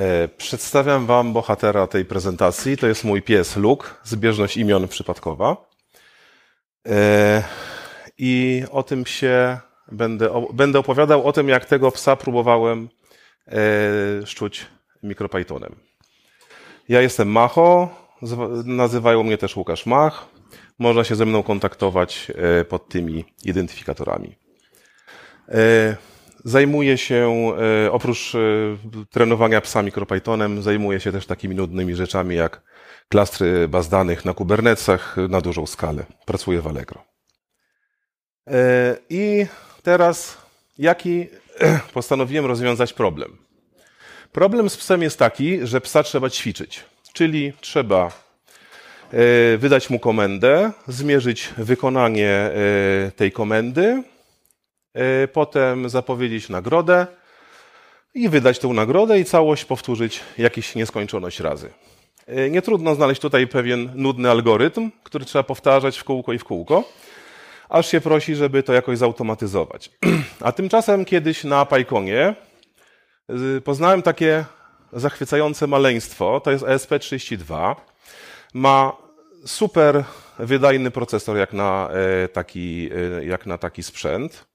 E, przedstawiam Wam bohatera tej prezentacji. To jest mój pies Luke, zbieżność imion przypadkowa. E, I o tym się będę, będę opowiadał, o tym jak tego psa próbowałem e, szczuć mikropythonem. Ja jestem Macho, nazywają mnie też Łukasz Mach. Można się ze mną kontaktować pod tymi identyfikatorami. Zajmuję się, e, oprócz e, trenowania psa MicroPythonem, zajmuję się też takimi nudnymi rzeczami jak klastry baz danych na Kubernetesach na dużą skalę. Pracuję w Allegro. E, I teraz, jaki postanowiłem rozwiązać problem? Problem z psem jest taki, że psa trzeba ćwiczyć, czyli trzeba wydać mu komendę, zmierzyć wykonanie tej komendy, E, potem zapowiedzieć nagrodę i wydać tę nagrodę i całość powtórzyć jakieś nieskończoność razy. E, nie trudno znaleźć tutaj pewien nudny algorytm, który trzeba powtarzać w kółko i w kółko, aż się prosi, żeby to jakoś zautomatyzować. A tymczasem kiedyś na PyConie poznałem takie zachwycające maleństwo, to jest ESP32. Ma super wydajny procesor jak na e, taki, jak na taki sprzęt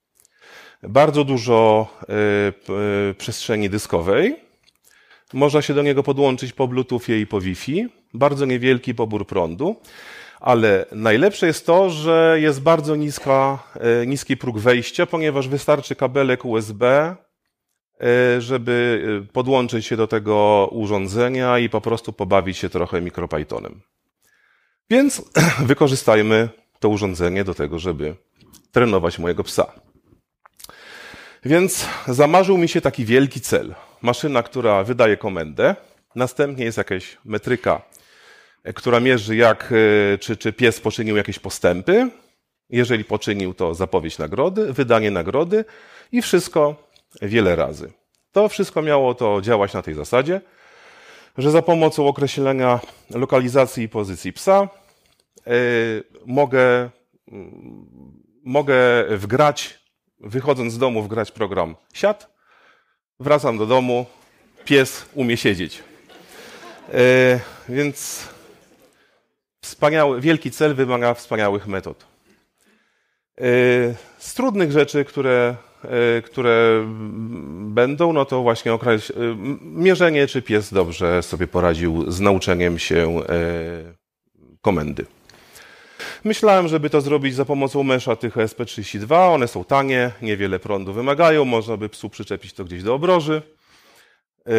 bardzo dużo y, y, przestrzeni dyskowej. Można się do niego podłączyć po Bluetoothie i po Wi-Fi. Bardzo niewielki pobór prądu, ale najlepsze jest to, że jest bardzo niska, y, niski próg wejścia, ponieważ wystarczy kabelek USB, żeby podłączyć się do tego urządzenia i po prostu pobawić się trochę MicroPythonem. Więc wykorzystajmy to urządzenie do tego, żeby trenować mojego psa. Więc zamarzył mi się taki wielki cel. Maszyna, która wydaje komendę, następnie jest jakaś metryka, e, która mierzy, jak, e, czy, czy pies poczynił jakieś postępy. Jeżeli poczynił, to zapowiedź nagrody, wydanie nagrody i wszystko wiele razy. To wszystko miało to działać na tej zasadzie, że za pomocą określenia lokalizacji i pozycji psa yy, mogę, yy, mogę wgrać wychodząc z domu wgrać program siat, wracam do domu, pies umie siedzieć. E, więc wspaniały, wielki cel wymaga wspaniałych metod. E, z trudnych rzeczy, które, e, które będą, no to właśnie okres, mierzenie, czy pies dobrze sobie poradził z nauczeniem się e, komendy. Myślałem, żeby to zrobić za pomocą mesza tych ESP32. One są tanie, niewiele prądu wymagają. Można by psu przyczepić to gdzieś do obroży, e,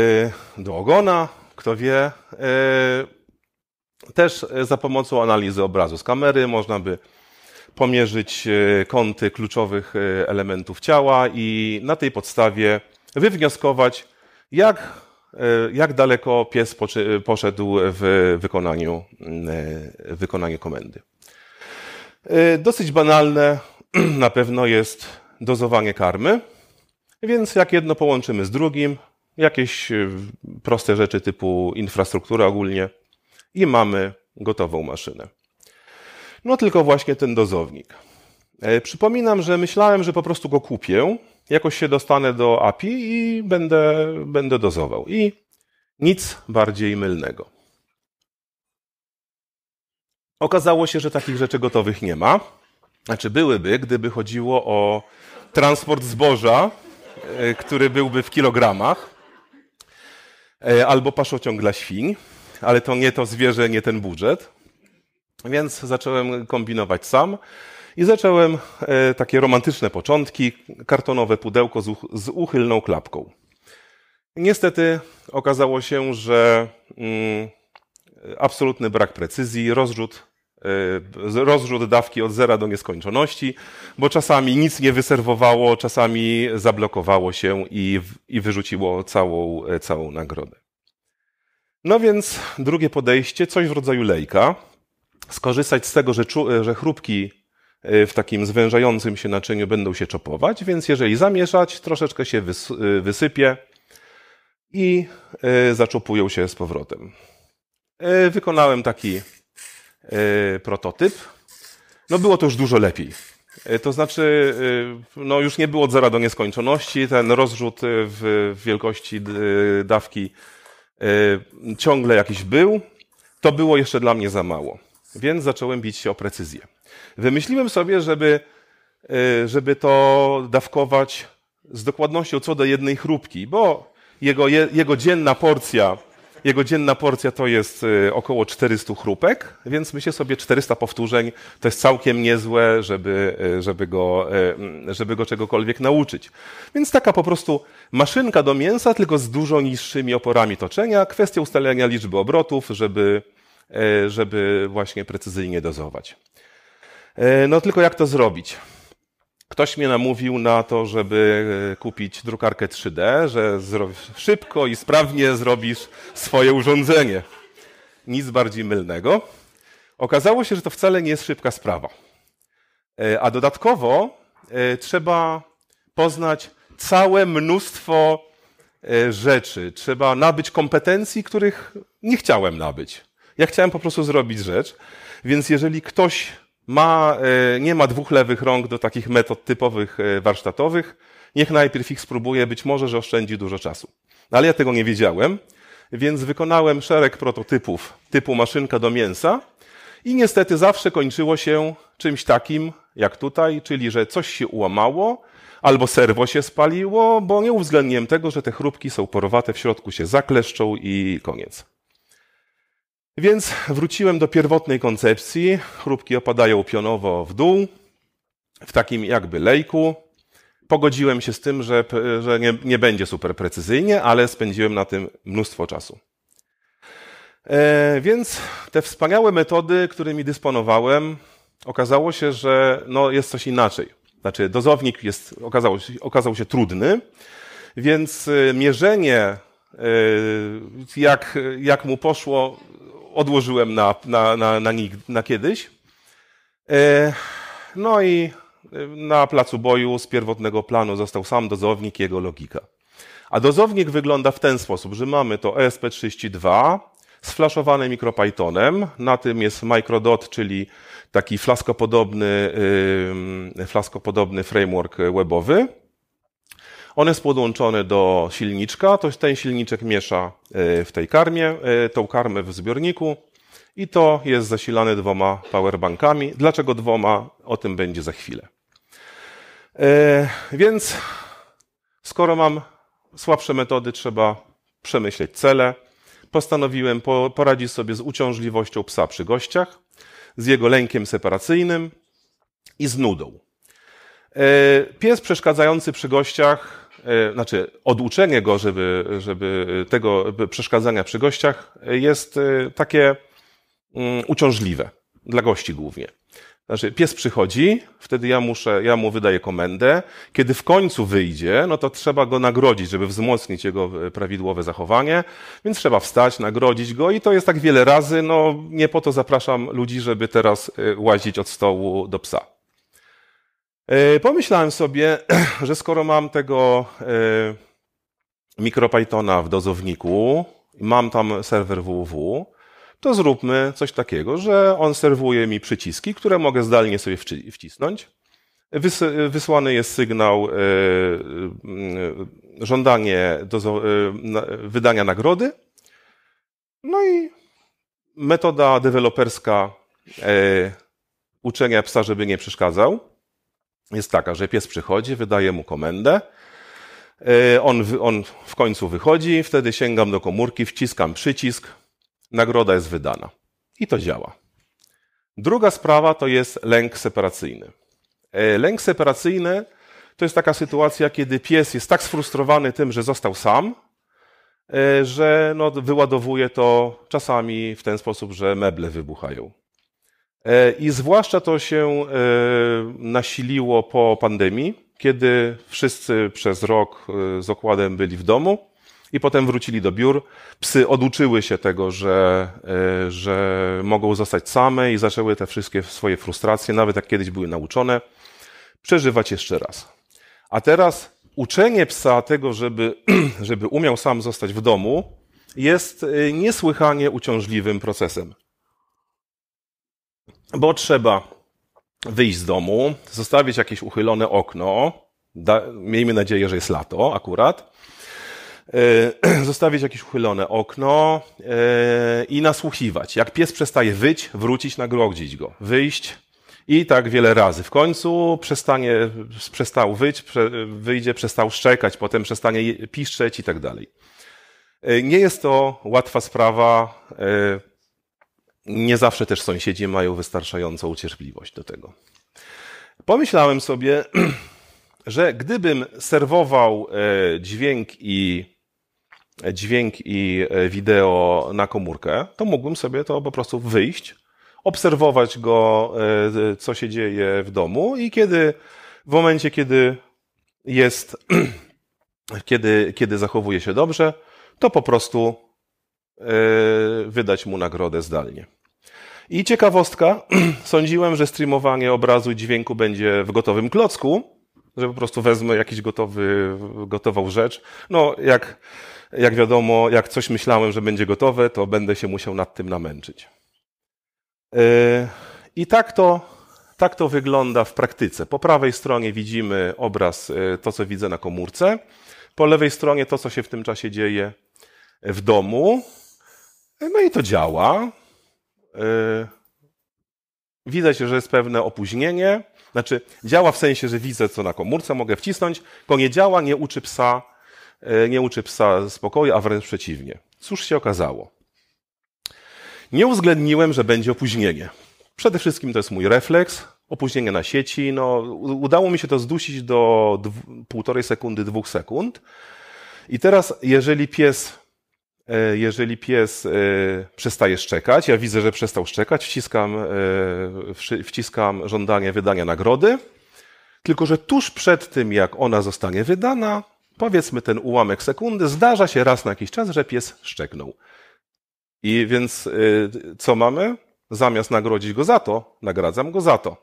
do ogona, kto wie. E, też e, za pomocą analizy obrazu z kamery można by pomierzyć kąty kluczowych elementów ciała i na tej podstawie wywnioskować, jak, jak daleko pies poszedł w wykonaniu, w wykonaniu komendy. Y, dosyć banalne na pewno jest dozowanie karmy, więc jak jedno połączymy z drugim, jakieś y, proste rzeczy typu infrastruktura ogólnie i mamy gotową maszynę. No tylko właśnie ten dozownik. E, przypominam, że myślałem, że po prostu go kupię, jakoś się dostanę do API i będę, będę dozował. I nic bardziej mylnego. Okazało się, że takich rzeczy gotowych nie ma. Znaczy byłyby, gdyby chodziło o transport zboża, e, który byłby w kilogramach, e, albo paszociąg dla świń, ale to nie to zwierzę, nie ten budżet. Więc zacząłem kombinować sam i zacząłem e, takie romantyczne początki, kartonowe pudełko z uchylną klapką. Niestety okazało się, że mm, absolutny brak precyzji, rozrzut Y, rozrzut dawki od zera do nieskończoności, bo czasami nic nie wyserwowało, czasami zablokowało się i, i wyrzuciło całą, e, całą nagrodę. No więc drugie podejście, coś w rodzaju lejka, skorzystać z tego, że, e, że chrupki e, w takim zwężającym się naczyniu będą się czopować, więc jeżeli zamieszać, troszeczkę się wys, wysypie i zaczopują się z powrotem. Wykonałem taki Y, prototyp, no było to już dużo lepiej. Y, to znaczy, y, no już nie było od zera do nieskończoności, ten rozrzut w wielkości dawki ciągle jakiś był. To było jeszcze dla mnie za mało, więc zacząłem bić się o precyzję. Wymyśliłem sobie, żeby, żeby to dawkować z dokładnością co do jednej chrupki, bo jego, jego dzienna porcja jego dzienna porcja to jest y, około 400 chrupek, więc myślę sobie 400 powtórzeń to jest całkiem niezłe, żeby, y, żeby, go, y, mm, żeby go czegokolwiek nauczyć. Więc taka po prostu maszynka do mięsa, tylko z dużo niższymi oporami toczenia. Kwestia ustalenia liczby obrotów, żeby, żeby właśnie precyzyjnie dozować. No tylko jak to zrobić? Ktoś mnie namówił na to, żeby e, kupić drukarkę 3D, że szybko i sprawnie zrobisz swoje urządzenie. Nic bardziej mylnego. Okazało się, że to wcale nie jest szybka sprawa. E, a dodatkowo e, trzeba poznać całe mnóstwo rzeczy. Trzeba nabyć kompetencji, których nie chciałem nabyć. Ja chciałem po prostu zrobić rzecz. Więc jeżeli ktoś ma, e, nie ma dwóch lewych rąk do takich metod typowych e, warsztatowych. Niech najpierw ich spróbuje, być może, że oszczędzi dużo czasu. Ale ja tego nie wiedziałem, więc wykonałem szereg prototypów typu maszynka do mięsa i niestety zawsze kończyło się czymś takim jak tutaj, czyli że coś się ułamało, albo serwo się spaliło, bo nie uwzględniłem tego, że te chrupki są porowate, w środku się zakleszczą i koniec. Więc wróciłem do pierwotnej koncepcji. Chrupki opadają pionowo w dół, w takim jakby lejku. Pogodziłem się z tym, że, że nie, nie będzie super precyzyjnie, ale spędziłem na tym mnóstwo czasu. E, więc te wspaniałe metody, którymi dysponowałem, okazało się, że no, jest coś inaczej. Znaczy, dozownik jest, okazał, się, okazał się trudny, więc e, mierzenie, e, jak, jak mu poszło, odłożyłem na, na, na, na, na kiedyś. E, no i e, na placu boju z pierwotnego planu został sam dozownik i jego logika. A dozownik wygląda w ten sposób, że mamy to ESP32 sflaszowane mikropythonem, na tym jest microdot, czyli taki flaskopodobny, yy, flaskopodobny framework webowy. One są podłączone do silniczka, to ten silniczek miesza e, w tej karmie, e, tą karmę w zbiorniku i to jest zasilane dwoma powerbankami. Dlaczego dwoma? O tym będzie za chwilę. E, więc skoro mam słabsze metody, trzeba przemyśleć cele. Postanowiłem poradzić sobie z uciążliwością psa przy gościach, z jego lękiem separacyjnym i z nudą. Pies przeszkadzający przy gościach E, znaczy oduczenie go, żeby, żeby tego przeszkadzania przy gościach e, jest e, takie mm, uciążliwe, dla gości głównie. Znaczy, pies przychodzi, wtedy ja, muszę, ja mu wydaję komendę. Kiedy w końcu wyjdzie, no to trzeba go nagrodzić, żeby wzmocnić jego prawidłowe zachowanie, więc trzeba wstać, nagrodzić go i to jest tak wiele razy. No, nie po to zapraszam ludzi, żeby teraz łazić od stołu do psa. E, pomyślałem sobie, że skoro mam tego e, MicroPythona w dozowniku, mam tam serwer www, to zróbmy coś takiego, że on serwuje mi przyciski, które mogę zdalnie sobie wcisnąć. Wysłany jest sygnał, e, żądanie wydania nagrody. No i metoda deweloperska uczenia psa, żeby nie przeszkadzał jest taka, że pies przychodzi, wydaje mu komendę, e, on, on w końcu wychodzi, wtedy sięgam do komórki, wciskam przycisk, nagroda jest wydana. I to działa. Druga sprawa to jest lęk separacyjny. E, lęk separacyjny to jest taka sytuacja, kiedy pies jest tak sfrustrowany tym, że został sam, e, że no, wyładowuje to czasami w ten sposób, że meble wybuchają. E, I zwłaszcza to się e, nasiliło po pandemii, kiedy wszyscy przez rok e, z okładem byli w domu i potem wrócili do biur. Psy oduczyły się tego, że, że mogą zostać same i zaczęły te wszystkie swoje frustracje, nawet jak kiedyś były nauczone, przeżywać jeszcze raz. A teraz uczenie psa tego, żeby, żeby umiał sam zostać w domu, jest niesłychanie uciążliwym procesem bo trzeba wyjść z domu, zostawić jakieś uchylone okno, da, miejmy nadzieję, że jest lato akurat, e, zostawić jakieś uchylone okno e, i nasłuchiwać. Jak pies przestaje wyć, wrócić, nagrodzić go, wyjść i tak wiele razy. W końcu przestanie, przestał wyć, wyjdzie, przestał szczekać, potem przestanie piszczeć i tak dalej. E, nie jest to łatwa sprawa, nie zawsze też sąsiedzi mają wystarczającą cierpliwość do tego. Pomyślałem sobie, że gdybym serwował e, dźwięk i e, dźwięk i e, wideo na komórkę, to mógłbym sobie to po prostu wyjść, obserwować go, co się dzieje w domu i kiedy, w momencie, kiedy jest, kiedy, kiedy zachowuje się dobrze, to po prostu E, wydać mu nagrodę zdalnie. I ciekawostka, sądziłem, że streamowanie obrazu i dźwięku będzie w gotowym klocku, że po prostu wezmę jakiś gotowy, gotową rzecz. No, jak, jak wiadomo, jak coś myślałem, że będzie gotowe, to będę się musiał nad tym namęczyć. E, I tak to, tak to wygląda w praktyce. Po prawej stronie widzimy obraz, e, to co widzę na komórce, po lewej stronie to, co się w tym czasie dzieje w domu. No i to działa. E, Widać, że jest pewne opóźnienie. Znaczy, działa w sensie, że widzę, co na komórce mogę wcisnąć. To nie działa, nie uczy psa, e, nie uczy psa spokoju, a wręcz przeciwnie. Cóż się okazało? Nie uwzględniłem, że będzie opóźnienie. Przede wszystkim to jest mój refleks, opóźnienie na sieci. No, udało mi się to zdusić do półtorej sekundy, dwóch sekund. I teraz, jeżeli pies E, jeżeli pies e, przestaje szczekać, ja widzę, że przestał szczekać, wciskam, e, wciskam żądanie wydania nagrody, tylko że tuż przed tym, jak ona zostanie wydana, powiedzmy ten ułamek sekundy, zdarza się raz na jakiś czas, że pies szczeknął. I więc co mamy? Zamiast nagrodzić go za to, nagradzam go za to.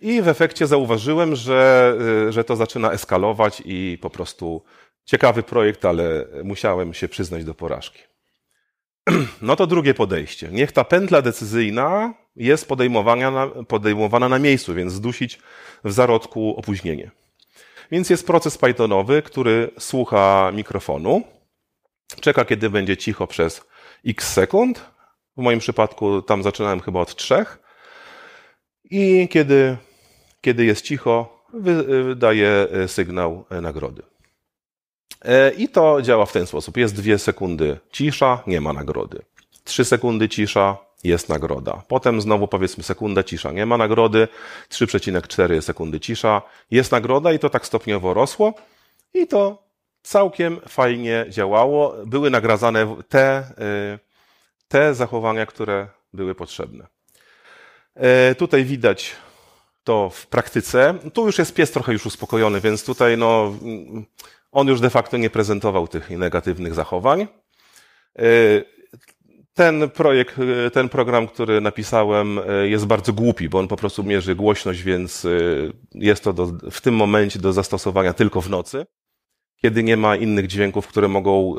I w efekcie zauważyłem, że, że to zaczyna eskalować i po prostu Ciekawy projekt, ale musiałem się przyznać do porażki. No to drugie podejście. Niech ta pętla decyzyjna jest podejmowana na, podejmowana na miejscu, więc zdusić w zarodku opóźnienie. Więc jest proces Pythonowy, który słucha mikrofonu, czeka kiedy będzie cicho przez x sekund. W moim przypadku tam zaczynałem chyba od trzech. I kiedy, kiedy jest cicho, wydaje e, sygnał e, nagrody. E, I to działa w ten sposób. Jest dwie sekundy cisza, nie ma nagrody. Trzy sekundy cisza, jest nagroda. Potem znowu powiedzmy sekunda cisza, nie ma nagrody, 3,4 sekundy cisza, jest nagroda i to tak stopniowo rosło i to całkiem fajnie działało. Były nagradzane te, y, te zachowania, które były potrzebne. E, tutaj widać to w praktyce. Tu już jest pies trochę już uspokojony, więc tutaj no, on już de facto nie prezentował tych negatywnych zachowań. Y, ten projekt, y, ten program, który napisałem, y, jest bardzo głupi, bo on po prostu mierzy głośność, więc jest to do, w tym momencie do zastosowania tylko w nocy, kiedy nie ma innych dźwięków, które mogą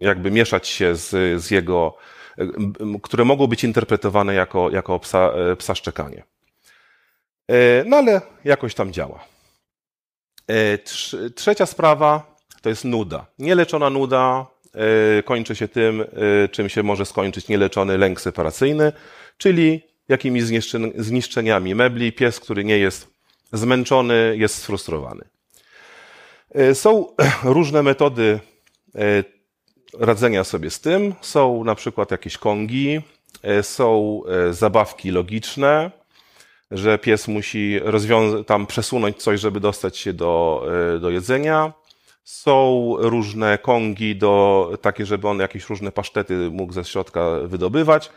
jakby mieszać się z, z jego, które mogą być interpretowane jako, jako psa, psa szczekanie. No ale jakoś tam działa. E, trzecia sprawa to jest nuda. Nieleczona nuda e, kończy się tym, e, czym się może skończyć nieleczony lęk separacyjny, czyli jakimiś zniszczeniami mebli. Pies, który nie jest zmęczony, jest sfrustrowany. Są różne metody radzenia sobie z tym. Są na przykład jakieś kongi, są zabawki logiczne, że pies musi rozwiązać tam przesunąć coś, żeby dostać się do, e, do jedzenia. Są różne kongi do, takie, żeby on jakieś różne pasztety mógł ze środka wydobywać.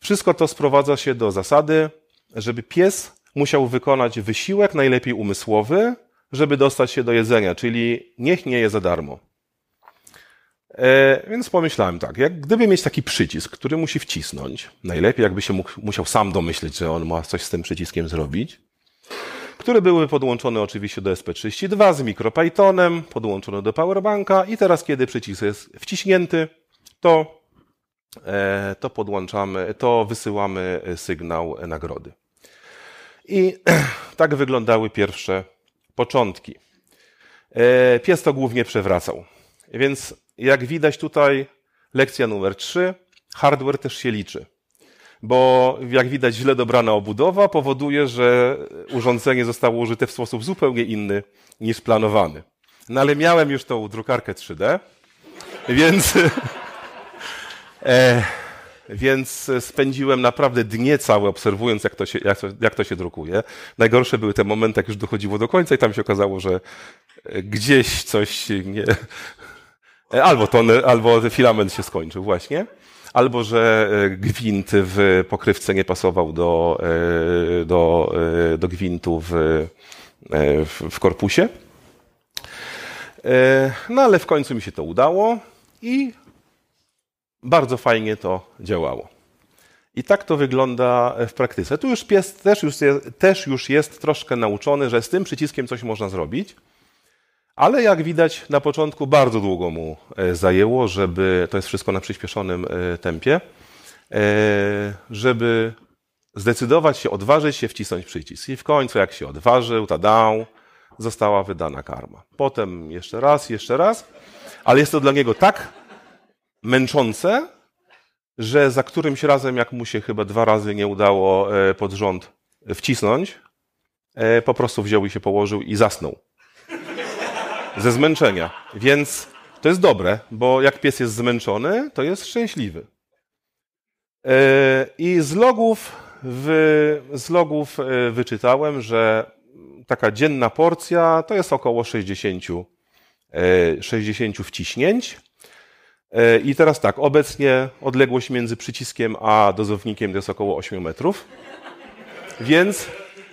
Wszystko to sprowadza się do zasady, żeby pies musiał wykonać wysiłek, najlepiej umysłowy, żeby dostać się do jedzenia, czyli niech nie je za darmo. E, więc pomyślałem tak, jak gdyby mieć taki przycisk, który musi wcisnąć, najlepiej jakby się mógł, musiał sam domyśleć, że on ma coś z tym przyciskiem zrobić, które były podłączone oczywiście do SP32 z mikroPythonem, podłączone do powerbanka i teraz kiedy przycisk jest wciśnięty, to, e, to podłączamy, to wysyłamy sygnał nagrody. I tak wyglądały pierwsze początki. E, pies to głównie przewracał. Więc jak widać tutaj lekcja numer 3, hardware też się liczy. Bo jak widać źle dobrana obudowa powoduje, że urządzenie zostało użyte w sposób zupełnie inny niż planowany. No ale miałem już tą drukarkę 3D, więc, e, więc spędziłem naprawdę dnie całe obserwując, jak to, się, jak, jak to się drukuje. Najgorsze były te momenty, jak już dochodziło do końca i tam się okazało, że gdzieś coś nie, E, albo, to, albo filament się skończył właśnie, albo że e, gwint w pokrywce nie pasował do, e, do, do gwintu w, w korpusie. No ale w końcu mi się to udało i bardzo fajnie to działało. I tak to wygląda w praktyce. Tu już pies też już, też już jest troszkę nauczony, że z tym przyciskiem coś można zrobić. Ale jak widać, na początku bardzo długo mu e, zajęło, żeby to jest wszystko na przyspieszonym e, tempie, e, żeby zdecydować się, odważyć się wcisnąć przycisk. I w końcu, jak się odważył, ta dał, została wydana karma. Potem jeszcze raz, jeszcze raz, ale jest to dla niego tak męczące, że za którymś razem, jak mu się chyba dwa razy nie udało pod rząd wcisnąć, po prostu wziął i się położył i zasnął ze zmęczenia. Więc to jest dobre, bo jak pies jest zmęczony, to jest szczęśliwy. E, I z logów, z logów e, wyczytałem, że taka dzienna porcja to jest około 60, 60 e, wciśnięć. I teraz tak, obecnie odległość między przyciskiem a dozownikiem to jest około 8 metrów. Więc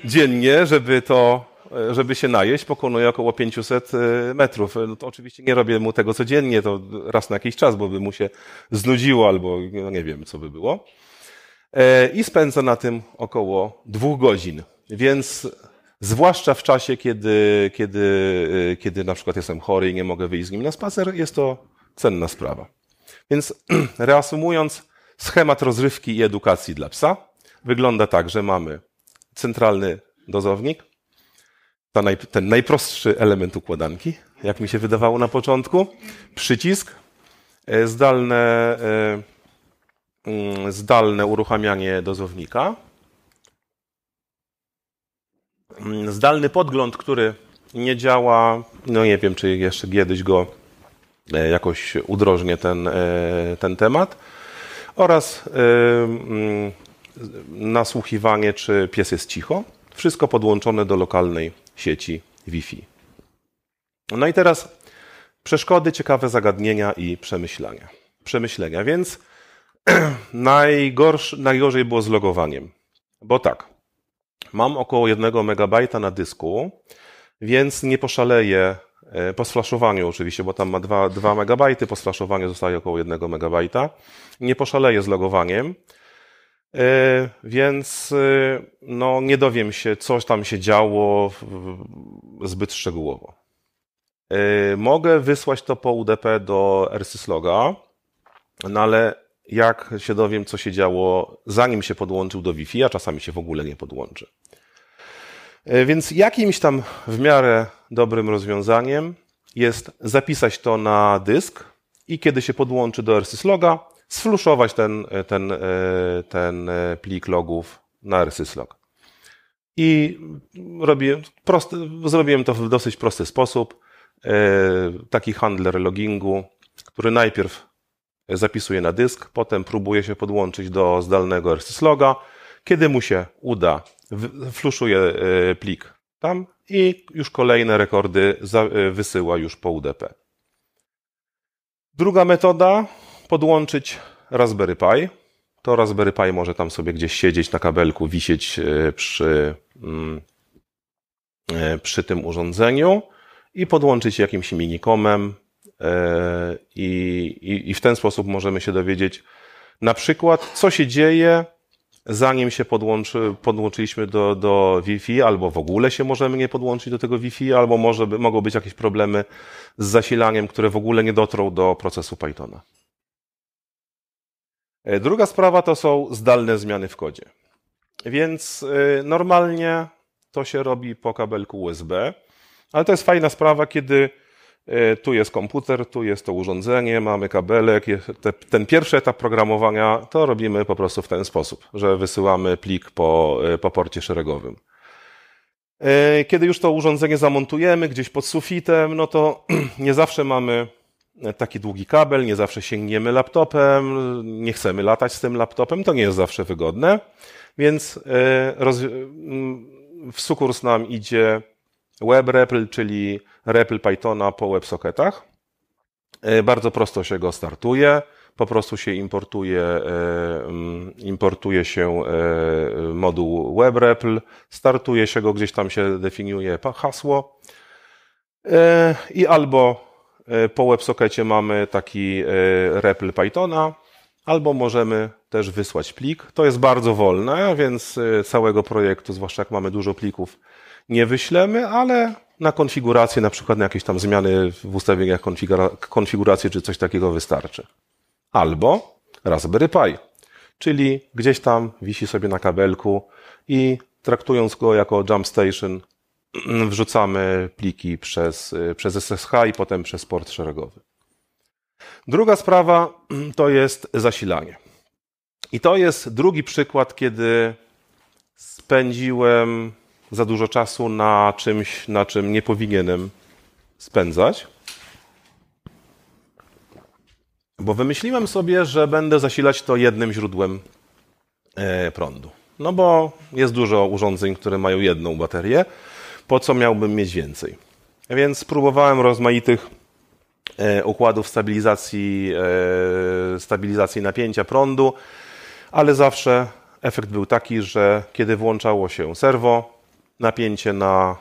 dziennie, żeby to żeby się najeść, pokonuje około 500 y, metrów. No to oczywiście nie robię mu tego codziennie, to raz na jakiś czas, bo by mu się znudziło albo no nie wiem, co by było. E, I spędza na tym około dwóch godzin. Więc zwłaszcza w czasie, kiedy, kiedy, y, kiedy na przykład jestem chory i nie mogę wyjść z nim na spacer, jest to cenna sprawa. Więc reasumując, schemat rozrywki i edukacji dla psa wygląda tak, że mamy centralny dozownik, naj, ten najprostszy element układanki, jak mi się wydawało na początku. Przycisk, e, zdalne, e, mm, zdalne uruchamianie dozownika, mm, zdalny podgląd, który nie działa. No nie wiem, czy jeszcze kiedyś go e, jakoś udrożnię ten, ten temat. Oraz mm, nasłuchiwanie, czy pies jest cicho. Wszystko podłączone do lokalnej sieci Wi-Fi. No i teraz przeszkody, ciekawe zagadnienia i przemyślenia. Przemyślenia, więc najgorsz, najgorzej było z logowaniem. Bo tak, mam około 1 MB na dysku, więc nie poszaleję e, po sflaszowaniu oczywiście, bo tam ma 2, 2 MB, po sflaszowaniu zostaje około 1 MB. Nie poszaleję z logowaniem. E, więc e, no, nie dowiem się, co tam się działo zbyt szczegółowo. E, mogę wysłać to po UDP do RSysloga, no ale jak się dowiem, co się działo, zanim się podłączył do Wi-Fi, a czasami się w ogóle nie podłączy. Więc jakimś tam w miarę dobrym rozwiązaniem jest zapisać to na dysk i kiedy się podłączy do RSysloga, sfluszować ten, e, ten, e, ten e, plik logów na rsyslog. I prosty, zrobiłem to w dosyć prosty sposób. Taki handler logingu, który najpierw zapisuje na dysk, potem próbuje się podłączyć do zdalnego rsysloga. Kiedy mu się uda, fluszuje plik tam i już kolejne rekordy wysyła już po UDP. Druga metoda podłączyć Raspberry Pi. To Raspberry Pi może tam sobie gdzieś siedzieć na kabelku, wisieć e, przy, mm, e, przy tym urządzeniu i podłączyć jakimś minikomem. E, I, i, I w ten sposób możemy się dowiedzieć, na przykład, co się dzieje, zanim się podłączy, podłączyliśmy do, do Wi-Fi, albo w ogóle się możemy nie podłączyć do tego Wi-Fi, albo może mogą być jakieś problemy z zasilaniem, które w ogóle nie dotrą do procesu Pythona. E, druga sprawa to są zdalne zmiany w kodzie. Więc e, normalnie to się robi po kabelku USB, ale to jest fajna sprawa, kiedy e, tu jest komputer, tu jest to urządzenie, mamy kabelek. Ten pierwszy etap programowania to robimy po prostu w ten sposób, że wysyłamy plik po, po porcie szeregowym. Kiedy już to urządzenie zamontujemy gdzieś pod sufitem, no to nie zawsze mamy taki długi kabel, nie zawsze sięgniemy laptopem, nie chcemy latać z tym laptopem, to nie jest zawsze wygodne, więc y, mm, w sukurs nam idzie WebRepl, czyli REPL Pythona po WebSocketach. Y, bardzo prosto się go startuje, po prostu się importuje, y, mm, importuje się moduł WebRepl, startuje się go, gdzieś tam się definiuje hasło i albo E, po WebSockecie mamy taki e, REPL Pythona, albo możemy też wysłać plik. To jest bardzo wolne, więc e, całego projektu, zwłaszcza jak mamy dużo plików, nie wyślemy, ale na konfigurację, na przykład na jakieś tam zmiany w ustawieniach konfiguracji czy coś takiego wystarczy. Albo Raspberry Pi, czyli gdzieś tam wisi sobie na kabelku i traktując go jako jump station, wrzucamy pliki przez, przez SSH i potem przez port szeregowy. Druga sprawa to jest zasilanie. I to jest drugi przykład, kiedy spędziłem za dużo czasu na czymś, na czym nie powinienem spędzać. Bo wymyśliłem sobie, że będę zasilać to jednym źródłem e, prądu. No bo jest dużo urządzeń, które mają jedną baterię po co miałbym mieć więcej? Więc spróbowałem rozmaitych e, układów stabilizacji, e, stabilizacji napięcia prądu, ale zawsze efekt był taki, że kiedy włączało się serwo, napięcie na,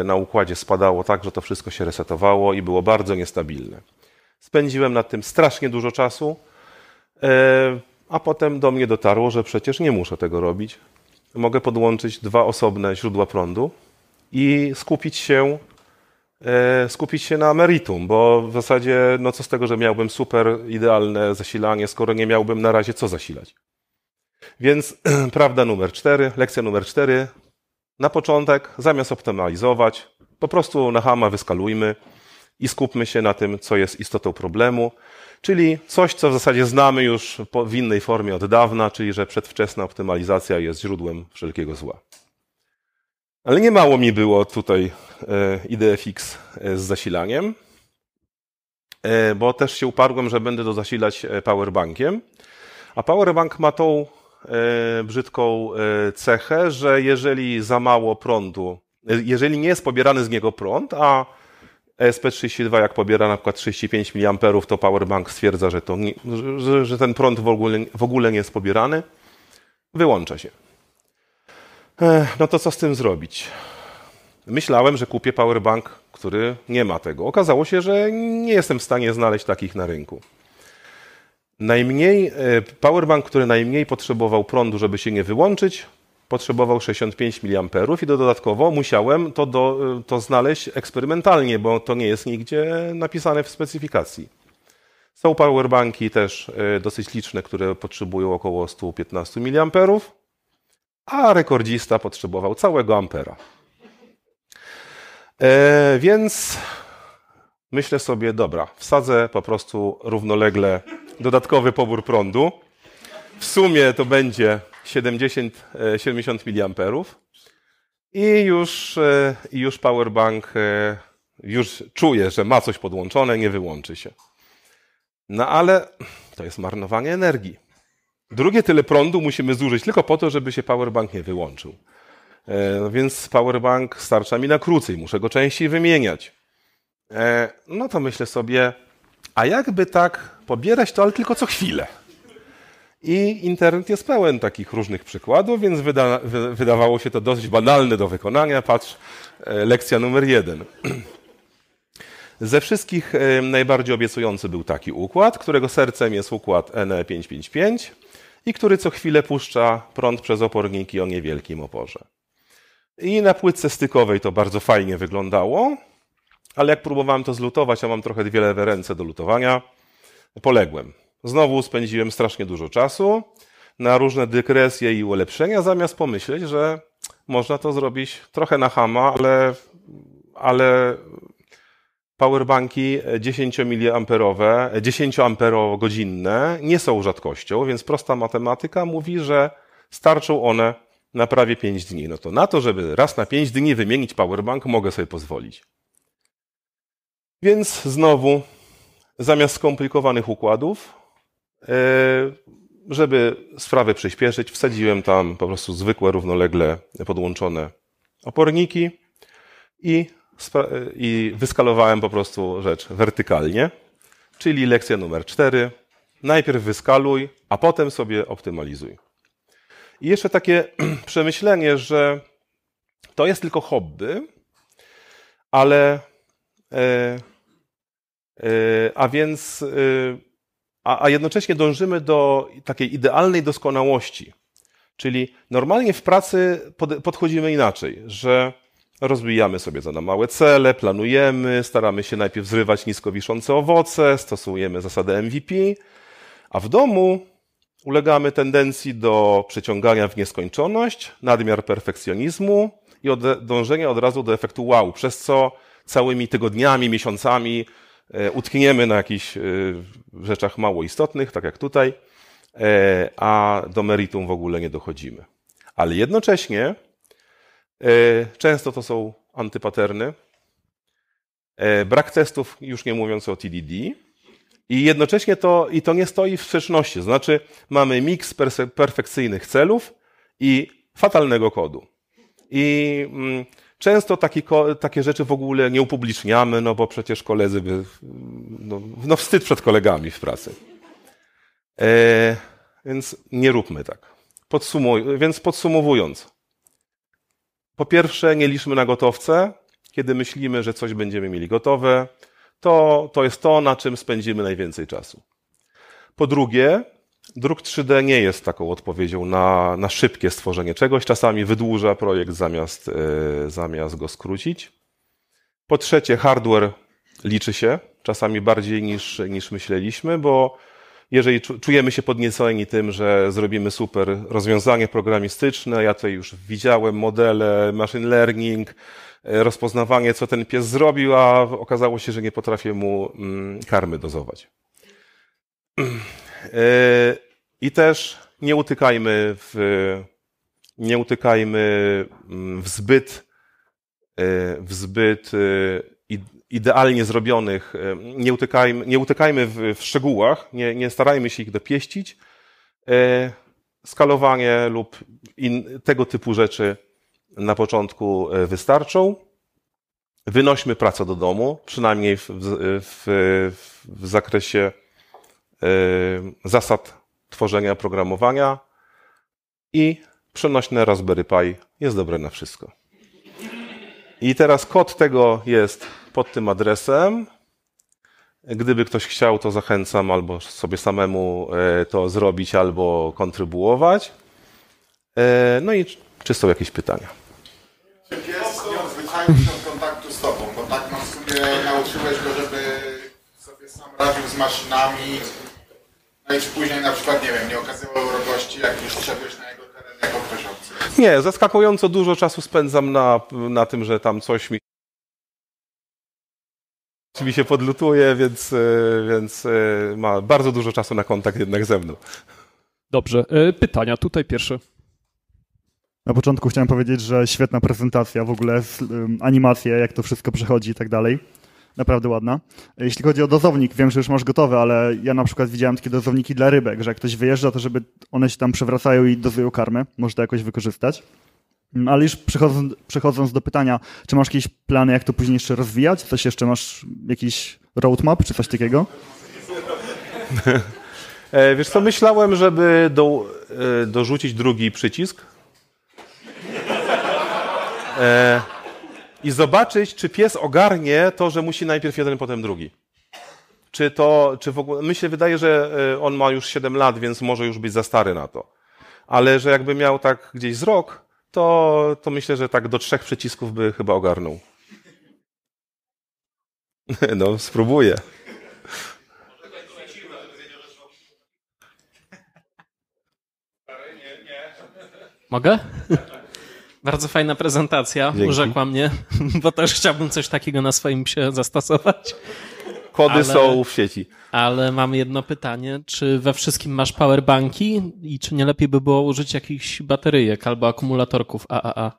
e, na układzie spadało tak, że to wszystko się resetowało i było bardzo niestabilne. Spędziłem nad tym strasznie dużo czasu, a potem do mnie dotarło, że przecież nie muszę tego robić. Mogę podłączyć dwa osobne źródła prądu, i skupić się, e, skupić się na meritum, bo w zasadzie no co z tego, że miałbym super idealne zasilanie, skoro nie miałbym na razie co zasilać. Więc prawda numer cztery, lekcja numer cztery. Na początek, zamiast optymalizować, po prostu na hama wyskalujmy i skupmy się na tym, co jest istotą problemu, czyli coś, co w zasadzie znamy już w innej formie od dawna, czyli że przedwczesna optymalizacja jest źródłem wszelkiego zła. Ale nie mało mi było tutaj e, IDFX e, z zasilaniem, e, bo też się uparłem, że będę to zasilać powerbankiem. A powerbank ma tą brzydką cechę, że jeżeli za mało prądu, jeżeli nie jest pobierany z niego prąd, a ESP32 jak pobiera na przykład 35 mA, to powerbank stwierdza, że, to nie, że, że ten prąd w ogóle, w ogóle nie jest pobierany, wyłącza się. No to co z tym zrobić? Myślałem, że kupię powerbank, który nie ma tego. Okazało się, że nie jestem w stanie znaleźć takich na rynku. Najmniej, e, powerbank, który najmniej potrzebował prądu, żeby się nie wyłączyć, potrzebował 65 mA i dodatkowo musiałem to, do, e, to znaleźć eksperymentalnie, bo to nie jest nigdzie napisane w specyfikacji. Są powerbanki też e, dosyć liczne, które potrzebują około 115 mA a rekordzista potrzebował całego ampera. E, więc myślę sobie, dobra, wsadzę po prostu równolegle dodatkowy pobór prądu. W sumie to będzie 70, 70 mA i już, e, i już powerbank e, już czuje, że ma coś podłączone, nie wyłączy się. No ale to jest marnowanie energii. Drugie tyle prądu musimy zużyć tylko po to, żeby się powerbank nie wyłączył. E, no więc powerbank starcza mi na krócej, muszę go częściej wymieniać. E, no to myślę sobie, a jakby tak pobierać to, ale tylko co chwilę. I internet jest pełen takich różnych przykładów, więc wyda, wy, wydawało się to dosyć banalne do wykonania. Patrz, e, lekcja numer jeden. Ze wszystkich najbardziej obiecujący był taki układ, którego sercem jest układ NE555 i który co chwilę puszcza prąd przez oporniki o niewielkim oporze. I na płytce stykowej to bardzo fajnie wyglądało, ale jak próbowałem to zlutować, a mam trochę dwie lewe ręce do lutowania, poległem. Znowu spędziłem strasznie dużo czasu na różne dygresje i ulepszenia, zamiast pomyśleć, że można to zrobić trochę na hama, ale, ale Powerbanki 10 mAh, 10 amperogodzinne nie są rzadkością, więc prosta matematyka mówi, że starczą one na prawie 5 dni. No to na to, żeby raz na 5 dni wymienić powerbank, mogę sobie pozwolić. Więc znowu, zamiast skomplikowanych układów, yy, żeby sprawę przyspieszyć, wsadziłem tam po prostu zwykłe równolegle podłączone oporniki i i wyskalowałem po prostu rzecz wertykalnie, czyli lekcja numer 4. Najpierw wyskaluj, a potem sobie optymalizuj. I jeszcze takie przemyślenie, że to jest tylko hobby, ale e, e, a więc e, a, jednocześnie dążymy do takiej idealnej doskonałości. Czyli normalnie w pracy podchodzimy inaczej, że Rozbijamy sobie za na małe cele, planujemy, staramy się najpierw zrywać nisko wiszące owoce, stosujemy zasadę MVP, a w domu ulegamy tendencji do przeciągania w nieskończoność, nadmiar perfekcjonizmu i od, dążenia od razu do efektu wow, przez co całymi tygodniami, miesiącami e, utkniemy na jakichś e, rzeczach mało istotnych, tak jak tutaj, e, a do meritum w ogóle nie dochodzimy. Ale jednocześnie E, często to są antypaterny. E, brak testów, już nie mówiąc o TDD. I jednocześnie to, i to nie stoi w sprzeczności. Znaczy, mamy miks perfekcyjnych celów i fatalnego kodu. I mm, często taki, takie rzeczy w ogóle nie upubliczniamy, no bo przecież koledzy by. No, no wstyd przed kolegami w pracy. E, więc nie róbmy tak. Podsumuj, więc podsumowując, po pierwsze, nie liczmy na gotowce. Kiedy myślimy, że coś będziemy mieli gotowe, to, to jest to, na czym spędzimy najwięcej czasu. Po drugie, druk 3D nie jest taką odpowiedzią na, na szybkie stworzenie czegoś. Czasami wydłuża projekt zamiast, yy, zamiast go skrócić. Po trzecie, hardware liczy się czasami bardziej niż, niż myśleliśmy, bo jeżeli czujemy się podnieceni tym, że zrobimy super rozwiązanie programistyczne, ja tutaj już widziałem modele, machine learning, e, rozpoznawanie, co ten pies zrobił, a okazało się, że nie potrafię mu mm, karmy dozować. E, I też nie utykajmy w, nie utykajmy mm, w zbyt, e, w zbyt idealnie zrobionych, e, nie utykajmy, nie utykajmy w, w szczegółach, nie, nie, starajmy się ich dopieścić. E, skalowanie lub in, tego typu rzeczy na początku e, wystarczą. Wynośmy pracę do domu, przynajmniej w, w, w zakresie zasad tworzenia programowania. i przenośne Raspberry Pi jest dobre na wszystko. I teraz kod tego jest pod tym adresem. Gdyby ktoś chciał, to zachęcam albo sobie samemu e, to zrobić, albo kontrybuować. E, no i czy są jakieś pytania? Czy nie się kontaktu z tobą? Bo tak nas sobie nauczyłeś go, żeby sobie sam radził z maszynami. No i czy później na przykład, nie wiem, nie okazywał wrogości, jak już na jego teren jako ktoś obcy? Nie, zaskakująco dużo czasu spędzam na, na tym, że tam coś mi czy mi się podlutuje, więc, e, więc e, ma bardzo dużo czasu na kontakt jednak ze mną. Dobrze. E, pytania tutaj pierwsze. Na początku chciałem powiedzieć, że świetna prezentacja w ogóle, animacje, jak to wszystko przechodzi i tak dalej. Naprawdę ładna. Jeśli chodzi o dozownik, wiem, że już masz gotowy, ale ja na przykład widziałem takie dozowniki dla rybek, że jak ktoś wyjeżdża, to żeby one się tam przewracają i dozują karmę. Może to jakoś wykorzystać. Mm, ale już przechodząc, przechodząc do pytania, czy masz jakieś plany, jak to później jeszcze rozwijać? Coś jeszcze masz, jakiś roadmap czy coś takiego? E, wiesz co, myślałem, żeby do, e, dorzucić drugi przycisk e, i zobaczyć, czy pies ogarnie to, że musi najpierw jeden, potem drugi. Czy to, czy w ogóle, mi się wydaje, że on ma już 7 lat, więc może już być za stary na to. Ale że jakby miał tak gdzieś z rok, to, to myślę, że tak do trzech przycisków by chyba ogarnął. No, spróbuję. Mogę? Bardzo fajna prezentacja, Dzięki. urzekła mnie, bo też chciałbym coś takiego na swoim psie zastosować. Kody ale, są w sieci. Ale mam jedno pytanie. Czy we wszystkim masz powerbanki i czy nie lepiej by było użyć jakichś bateryjek albo akumulatorków AAA?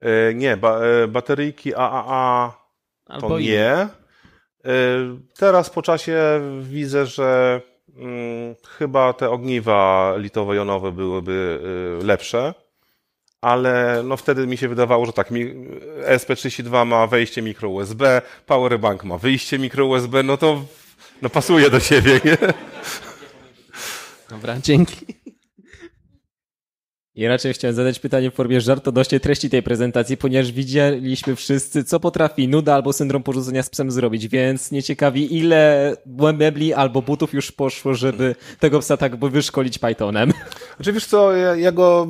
E, nie, ba, e, bateryjki AAA to albo nie. E, teraz po czasie widzę, że mm, chyba te ogniwa litowo-jonowe byłyby e, lepsze ale no wtedy mi się wydawało, że tak, e SP32 ma wejście mikro USB, Powerbank ma wyjście mikro USB, no to no pasuje do siebie, nie? Dobra, dzięki. I raczej chciałem zadać pytanie w formie żartu odnośnie treści tej prezentacji, ponieważ widzieliśmy wszyscy, co potrafi nuda albo syndrom porzucenia z psem zrobić, więc nie ciekawi, ile mebli albo butów już poszło, żeby tego psa tak wyszkolić Pythonem. Znaczy wiesz co, ja, ja go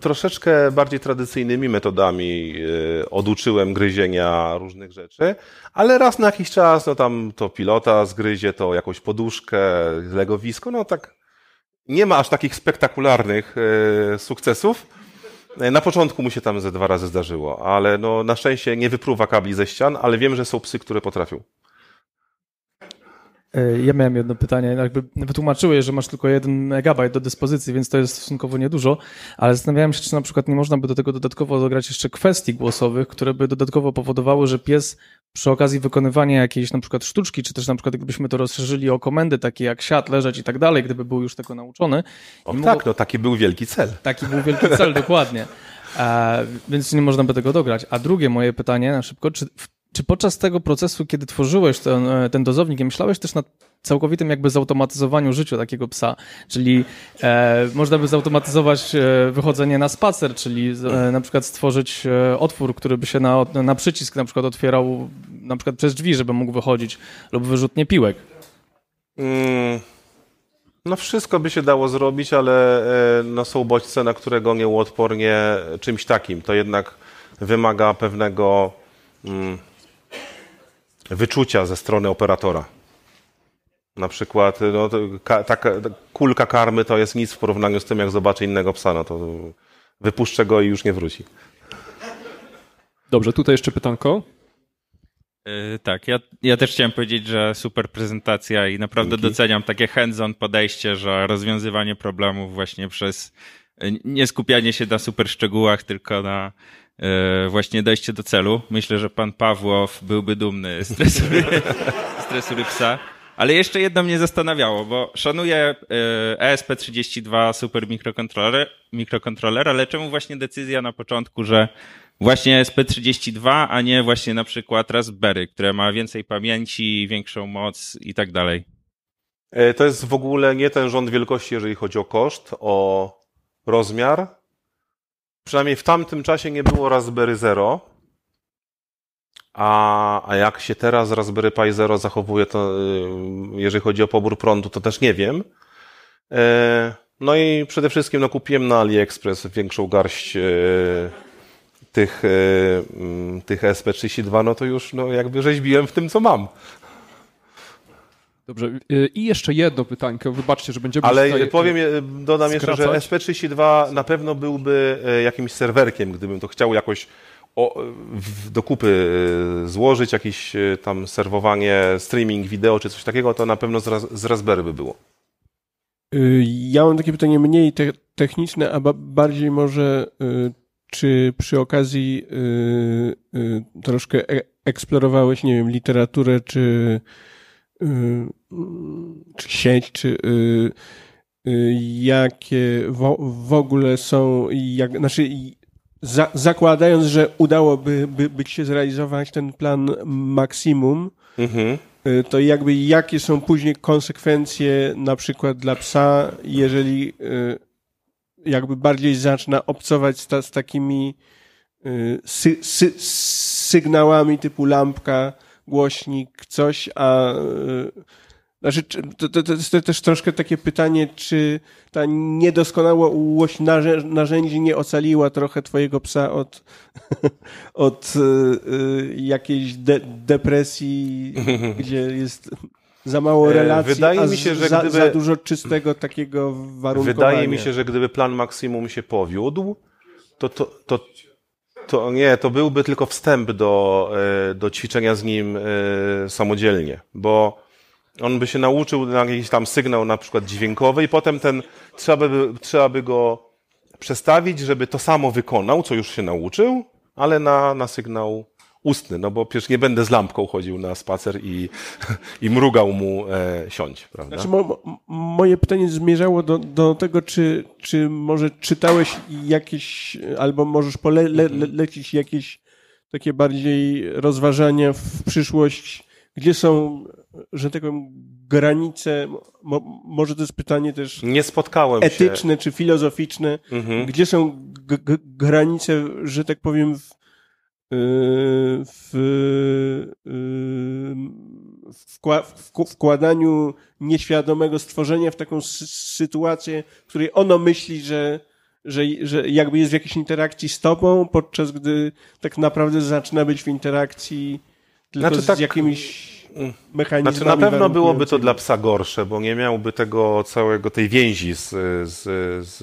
troszeczkę bardziej tradycyjnymi metodami y, oduczyłem gryzienia różnych rzeczy, ale raz na jakiś czas, no tam to pilota zgryzie, to jakąś poduszkę, legowisko, no tak nie ma aż takich spektakularnych y, sukcesów. Na początku mu się tam ze dwa razy zdarzyło, ale no, na szczęście nie wypruwa kabli ze ścian, ale wiem, że są psy, które potrafią. E, ja miałem jedno pytanie, jakby wytłumaczyłeś, że masz tylko jeden megabajt do dyspozycji, więc to jest stosunkowo niedużo, ale zastanawiałem się, czy na przykład nie można by do tego dodatkowo zagrać jeszcze kwestii głosowych, które by dodatkowo powodowały, że pies przy okazji wykonywania jakiejś na przykład sztuczki, czy też na przykład gdybyśmy to rozszerzyli o komendy takie jak siat, leżeć i tak dalej, gdyby był już tego nauczony. O, mógł... Tak, no taki był wielki cel. Taki był wielki cel, dokładnie. A, e, więc nie można by tego dograć. A drugie moje pytanie na szybko, czy w czy podczas tego procesu, kiedy tworzyłeś ten, e, ten dozownik, myślałeś też nad całkowitym jakby zautomatyzowaniu życia takiego psa? Czyli e, można by zautomatyzować e, wychodzenie na spacer, czyli e, na przykład stworzyć e, otwór, który by się na, na przycisk na przykład otwierał na przykład przez drzwi, żeby mógł wychodzić, lub wyrzutnie piłek. Mm. No wszystko by się dało zrobić, ale e, no są bodźce, na które gonię uodpornie czymś takim. To jednak wymaga pewnego... Mm, wyczucia ze strony operatora. Na przykład no, ka, ta, ta, kulka karmy to jest nic w porównaniu z tym, jak zobaczy innego psa, no to wypuszczę go i już nie wróci. Dobrze, tutaj jeszcze pytanko. Yy, tak, ja, ja też chciałem powiedzieć, że super prezentacja i naprawdę Dzięki. doceniam takie hands-on podejście, że rozwiązywanie problemów właśnie przez e, nie skupianie się na super szczegółach, tylko na E, właśnie dojście do celu. Myślę, że pan Pawłow byłby dumny z stresury, z psa. Ale jeszcze jedno mnie zastanawiało, bo szanuję ESP32 e super mikrokontroler, mikrokontroler, ale czemu właśnie decyzja na początku, że właśnie ESP32, a nie właśnie na przykład Raspberry, które ma więcej pamięci, większą moc i tak dalej? E, to jest w ogóle nie ten rząd wielkości, jeżeli chodzi o koszt, o rozmiar, przynajmniej w tamtym czasie nie było Raspberry Zero. A, a jak się teraz Raspberry Pi Zero zachowuje, to y, jeżeli chodzi o pobór prądu, to też nie wiem. E, no i przede wszystkim no, kupiłem na AliExpress większą garść e, tych, e, tych SP32, no to już no, jakby rzeźbiłem w tym, co mam. Dobrze. Y, I jeszcze jedno pytanie. Wybaczcie, że będziemy. Ale tutaj y, powiem, dodam skracać. jeszcze, że SP32 na pewno byłby y, jakimś serwerkiem, gdybym to chciał jakoś do kupy złożyć, jakieś tam serwowanie, streaming wideo czy coś takiego, to na pewno z, z Raspberry by było. Ja mam takie pytanie mniej te techniczne, a bardziej może czy przy okazji troszkę e, eksplorowałeś, nie wiem, literaturę czy czy sieć, czy y, y, jakie w ogóle są, jak, znaczy za, zakładając, że udałoby by, by się zrealizować ten plan maksimum, mhm. Y, to jakby jakie są później konsekwencje na przykład dla psa, jeżeli jakby bardziej zaczyna obcować z, z takimi sy, sy, sygnałami typu lampka, głośnik, coś, a e, znaczy, to, to, to jest też troszkę takie pytanie, czy ta niedoskonała ułość narzędzi nie ocaliła trochę twojego psa od, od e, e, jakiejś de, depresji, gdzie jest za mało relacji, Wydaje mi się, że za, gdyby, za dużo czystego takiego warunkowania. Wydaje mi się, że gdyby plan maksimum się powiódł, to, to, to to nie, to byłby tylko wstęp do, e, do ćwiczenia z nim e, samodzielnie, bo on by się nauczył na jakiś tam sygnał na przykład dźwiękowy i potem ten, trzeba by, trzeba by go przestawić, żeby to samo wykonał, co już się nauczył, ale na, na sygnał ustny, no bo przecież nie będę z lampką chodził na spacer i, i mrugał mu e, siądź, prawda? Znaczy, mo, moje pytanie zmierzało do, do tego, czy, czy może czytałeś jakieś, albo możesz polecić le, jakieś takie bardziej rozważania w przyszłość, gdzie są, że tak powiem, granice, mo, może to jest pytanie też nie spotkałem etyczne się. czy filozoficzne, mhm. gdzie są granice, że tak powiem, w, Y, w, y, wkładaniu nieświadomego stworzenia w taką sytuację, w której ono myśli, że, że, że jakby jest w jakiejś interakcji z tobą, podczas gdy tak naprawdę zaczyna być w interakcji tylko znaczy, tak, z jakimiś y, mechanizmami. Znaczy na pewno byłoby to dla psa gorsze, bo nie miałby tego całego tej więzi z, z, z,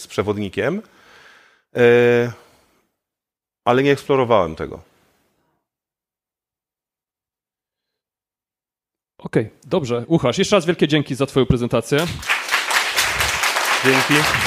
z przewodnikiem. Yy ale nie eksplorowałem tego. Okej, okay, dobrze. Uchasz, jeszcze raz wielkie dzięki za Twoją prezentację. Dzięki.